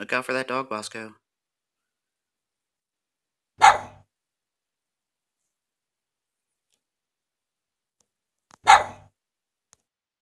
Look out for that dog, Bosco.